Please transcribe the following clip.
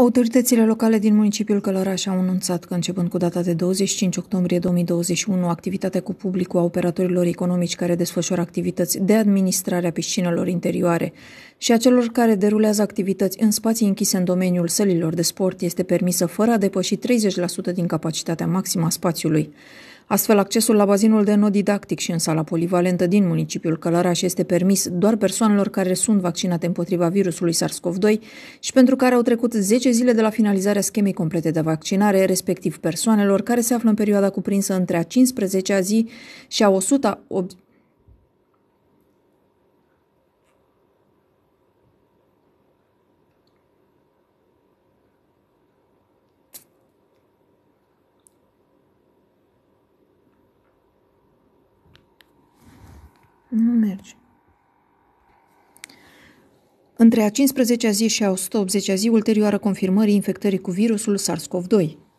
Autoritățile locale din municipiul Călăraș au anunțat că începând cu data de 25 octombrie 2021, activitatea cu publicul a operatorilor economici care desfășoară activități de administrare a piscinelor interioare și a celor care derulează activități în spații închise în domeniul sălilor de sport este permisă fără a depăși 30% din capacitatea maximă a spațiului. Astfel, accesul la bazinul de nod didactic și în sala polivalentă din municipiul Călăraș este permis doar persoanelor care sunt vaccinate împotriva virusului SARS-CoV-2 și pentru care au trecut 10 zile de la finalizarea schemei complete de vaccinare, respectiv persoanelor care se află în perioada cuprinsă între a 15-a zi și a 100 Nu merge. Între a 15-a zi și a 180-a zi ulterioară confirmării infectării cu virusul SARS-CoV-2.